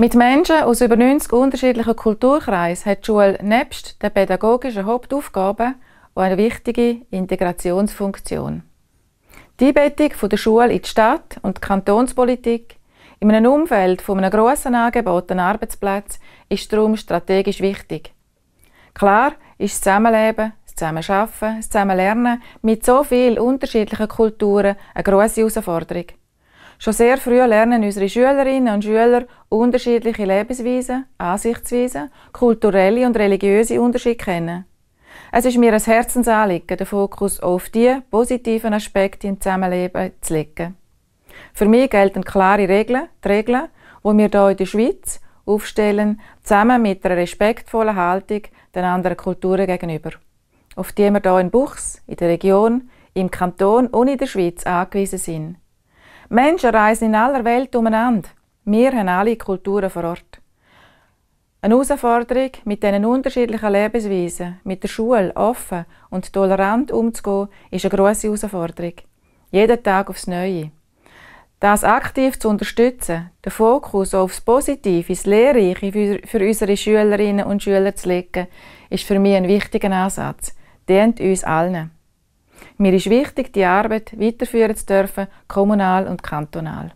Mit Menschen aus über 90 unterschiedlichen Kulturkreisen hat die Schule nebst der pädagogischen Hauptaufgabe auch eine wichtige Integrationsfunktion. Die Einbettung der Schule in die Stadt- und die Kantonspolitik in einem Umfeld von einem grossen Angebot an Arbeitsplätzen ist darum strategisch wichtig. Klar ist das Zusammenleben, das Zusammenarbeiten, das Zusammenlernen mit so vielen unterschiedlichen Kulturen eine grosse Herausforderung. Schon sehr früh lernen unsere Schülerinnen und Schüler unterschiedliche Lebensweisen, Ansichtsweisen, kulturelle und religiöse Unterschiede kennen. Es ist mir ein Herzensanliegen, den Fokus auf die positiven Aspekte im Zusammenleben zu legen. Für mich gelten klare Regeln, die Regeln, die wir hier in der Schweiz aufstellen, zusammen mit einer respektvollen Haltung den anderen Kulturen gegenüber, auf die wir hier in Buchs, in der Region, im Kanton und in der Schweiz angewiesen sind. Menschen reisen in aller Welt umeinander. Wir haben alle Kulturen vor Ort. Eine Herausforderung, mit diesen unterschiedlichen Lebensweisen, mit der Schule offen und tolerant umzugehen, ist eine grosse Herausforderung. Jeden Tag aufs Neue. Das aktiv zu unterstützen, den Fokus aufs Positive, ins Lehrreiche für unsere Schülerinnen und Schüler zu legen, ist für mich ein wichtiger Ansatz. Dient uns allen. Mir ist wichtig, die Arbeit weiterführen zu dürfen, kommunal und kantonal.